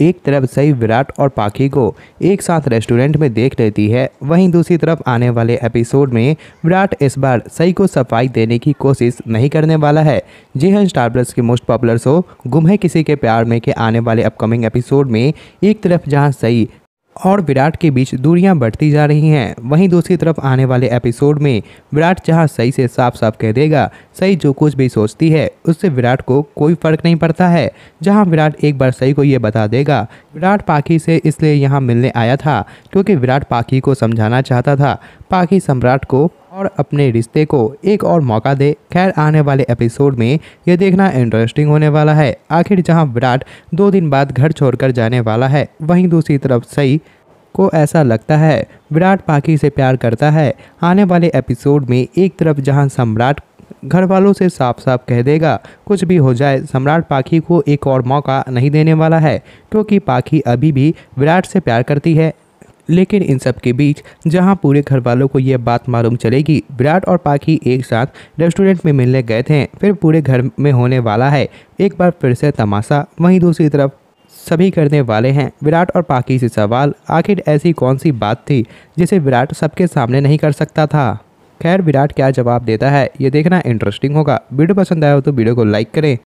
एक तरफ सही विराट और पाखी को एक साथ रेस्टोरेंट में देख लेती है वहीं दूसरी तरफ आने वाले एपिसोड में विराट इस बार सई को सफाई देने की कोशिश नहीं करने वाला है जी हाँ स्टार प्लस के मोस्ट पॉपुलर शो गुम है किसी के प्यार में के आने वाले अपकमिंग एपिसोड में एक तरफ जहाँ सई और विराट के बीच दूरियां बढ़ती जा रही हैं वहीं दूसरी तरफ आने वाले एपिसोड में विराट जहां सही से साफ साफ कह देगा सही जो कुछ भी सोचती है उससे विराट को कोई फर्क नहीं पड़ता है जहां विराट एक बार सई को ये बता देगा विराट पाखी से इसलिए यहाँ मिलने आया था क्योंकि विराट पाखी को समझाना चाहता था पाखी सम्राट को और अपने रिश्ते को एक और मौका दे खैर आने वाले एपिसोड में यह देखना इंटरेस्टिंग होने वाला है आखिर जहाँ विराट दो दिन बाद घर छोड़कर जाने वाला है वहीं दूसरी तरफ सई को ऐसा लगता है विराट पाखी से प्यार करता है आने वाले एपिसोड में एक तरफ जहां सम्राट घर वालों से साफ साफ कह देगा कुछ भी हो जाए सम्राट पाखी को एक और मौका नहीं देने वाला है क्योंकि पाखी अभी भी विराट से प्यार करती है लेकिन इन सब के बीच जहां पूरे घर वालों को यह बात मालूम चलेगी विराट और पाखी एक साथ रेस्टोरेंट में मिलने गए थे फिर पूरे घर में होने वाला है एक बार फिर से तमाशा वहीं दूसरी तरफ सभी करने वाले हैं विराट और पाखी से सवाल आखिर ऐसी कौन सी बात थी जिसे विराट सबके सामने नहीं कर सकता था खैर विराट क्या जवाब देता है ये देखना इंटरेस्टिंग होगा वीडियो पसंद आया हो तो वीडियो को लाइक करें